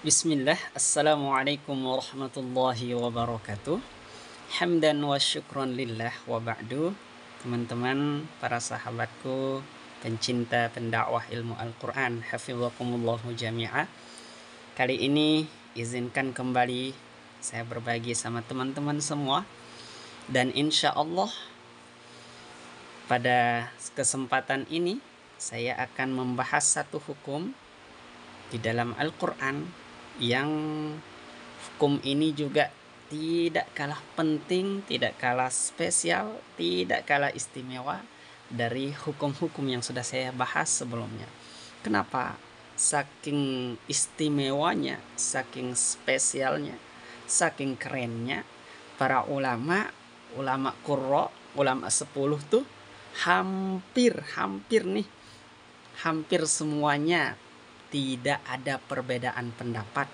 Bismillah, Assalamualaikum warahmatullahi wabarakatuh Hamdan wa syukron lillah wa ba'du Teman-teman, para sahabatku, pencinta pendakwah ilmu Al-Quran Hafizakumullahu jami'a Kali ini izinkan kembali saya berbagi sama teman-teman semua Dan insya Allah pada kesempatan ini saya akan membahas satu hukum di dalam Al-Quran yang hukum ini juga tidak kalah penting, tidak kalah spesial, tidak kalah istimewa dari hukum-hukum yang sudah saya bahas sebelumnya. Kenapa? Saking istimewanya, saking spesialnya, saking kerennya para ulama, ulama kuro, ulama sepuluh tuh hampir hampir nih hampir semuanya tidak ada perbedaan pendapat,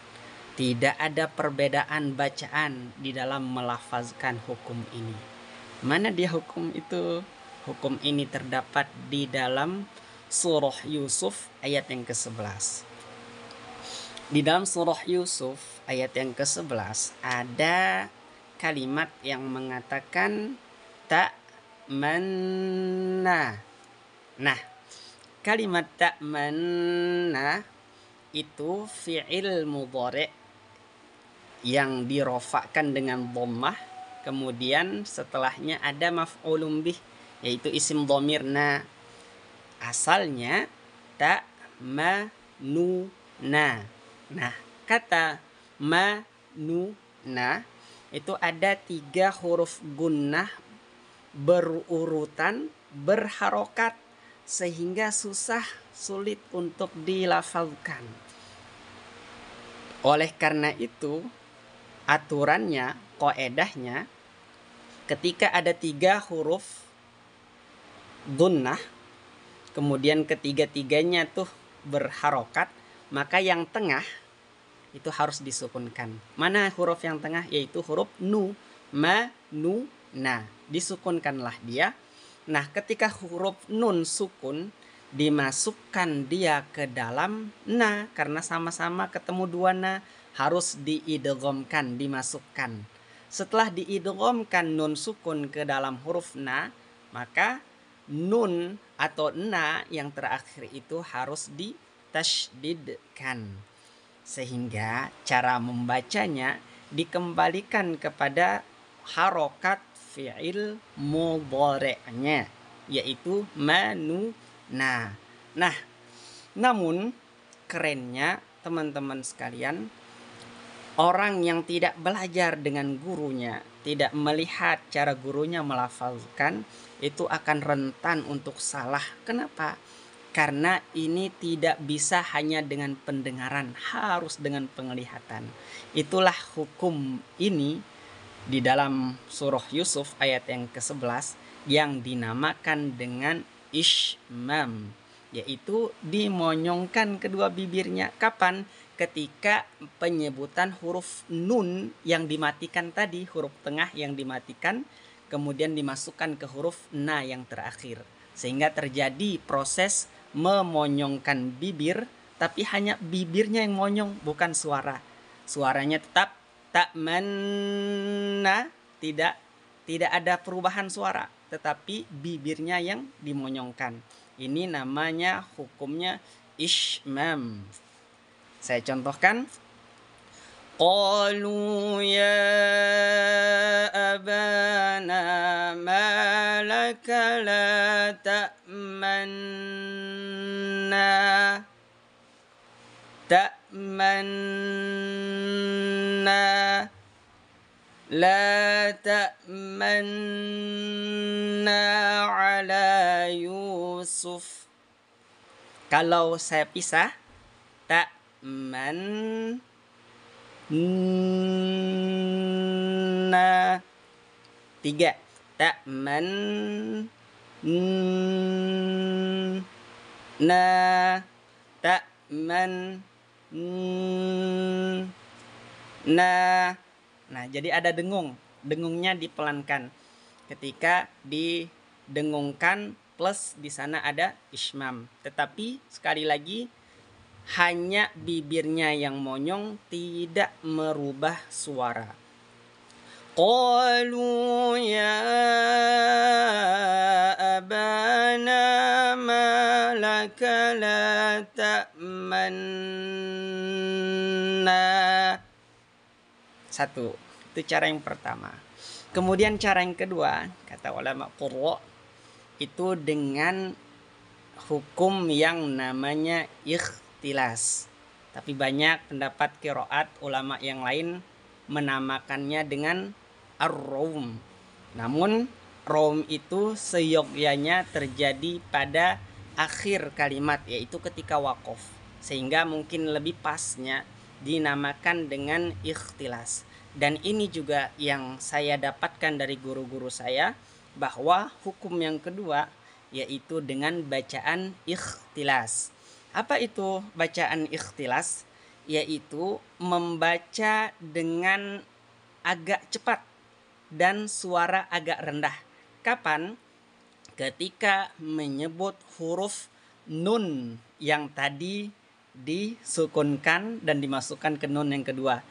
tidak ada perbedaan bacaan di dalam melafazkan hukum ini. Mana dia hukum itu? Hukum ini terdapat di dalam surah Yusuf ayat yang ke-11. Di dalam surah Yusuf ayat yang ke-11 ada kalimat yang mengatakan tak mana. Nah, kalimat ta'manna itu fi'il mudhari yang dirofakkan dengan dhammah kemudian setelahnya ada maf'ulun bih yaitu isim dhamirna asalnya tak na nah kata na itu ada tiga huruf gunnah berurutan berharokat sehingga susah sulit untuk dilafalkan. Oleh karena itu, aturannya, koedahnya, ketika ada tiga huruf gunnah, kemudian ketiga-tiganya tuh berharokat, maka yang tengah itu harus disukunkan. Mana huruf yang tengah? Yaitu huruf nu, ma, nu, na. Disukunkanlah dia Nah, ketika huruf nun sukun dimasukkan dia ke dalam na karena sama-sama ketemu dua na harus diidogomkan dimasukkan. Setelah diidogomkan nun sukun ke dalam huruf na, maka nun atau na yang terakhir itu harus ditashdidkan Sehingga cara membacanya dikembalikan kepada harokat fi'il mudhari'nya yaitu Nah, Nah, namun kerennya teman-teman sekalian orang yang tidak belajar dengan gurunya, tidak melihat cara gurunya melafalkan itu akan rentan untuk salah. Kenapa? Karena ini tidak bisa hanya dengan pendengaran, harus dengan penglihatan. Itulah hukum ini di dalam surah Yusuf ayat yang ke-11 yang dinamakan dengan Ishmam yaitu dimonyongkan kedua bibirnya kapan ketika penyebutan huruf nun yang dimatikan tadi huruf tengah yang dimatikan kemudian dimasukkan ke huruf na yang terakhir sehingga terjadi proses memonyongkan bibir tapi hanya bibirnya yang monyong bukan suara suaranya tetap ta'manna tidak tidak ada perubahan suara tetapi bibirnya yang dimonyongkan. Ini namanya hukumnya ishmam. Saya contohkan Qalu ya abana malaka la ta'manna ta'manna لا تأمنا على Yusuf kalau saya pisah tak man na tiga tak man na tak man na Nah, jadi ada dengung. Dengungnya dipelankan. Ketika didengungkan plus di sana ada ismam. Tetapi sekali lagi hanya bibirnya yang monyong tidak merubah suara. Qalu ya abana malaka la ta'manna. Satu. Itu cara yang pertama. Kemudian cara yang kedua, kata ulama qurra itu dengan hukum yang namanya ikhtilas. Tapi banyak pendapat kiroat ulama yang lain menamakannya dengan ar Namun rom itu seyogyanya terjadi pada akhir kalimat yaitu ketika wakof sehingga mungkin lebih pasnya dinamakan dengan ikhtilas dan ini juga yang saya dapatkan dari guru-guru saya bahwa hukum yang kedua yaitu dengan bacaan ikhtilas. Apa itu bacaan ikhtilas? Yaitu membaca dengan agak cepat dan suara agak rendah. Kapan? Ketika menyebut huruf nun yang tadi disukunkan dan dimasukkan ke nun yang kedua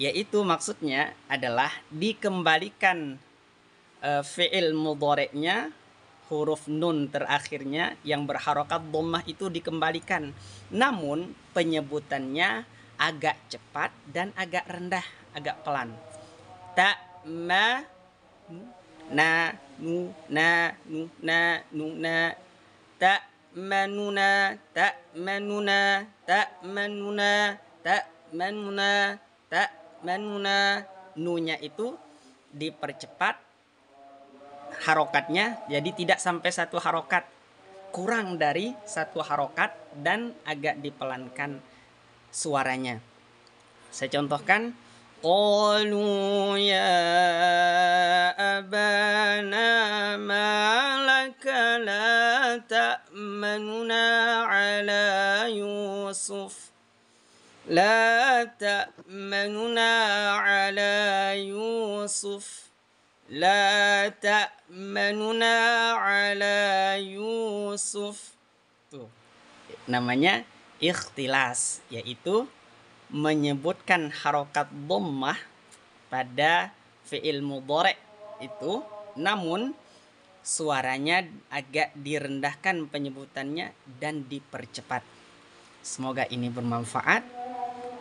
yaitu maksudnya adalah dikembalikan uh, fi'il mudoreknya huruf nun terakhirnya yang berharokat domah itu dikembalikan. Namun penyebutannya agak cepat dan agak rendah, agak pelan. Ta ma hmm? na nu na nu na nu na ta manuna ta manuna ta manuna ta manuna ta manuna nunya itu dipercepat harokatnya jadi tidak sampai satu harokat kurang dari satu harokat dan agak dipelankan suaranya saya contohkan Qalu ya abana ma la ta'manuna ala Yusuf la تأمننا على يوسف لا تأمننا على Yusuf. Tuh. Namanya ikhtilas, yaitu menyebutkan harokat dommah pada fi'il mudorek itu namun suaranya agak direndahkan penyebutannya dan dipercepat. Semoga ini bermanfaat.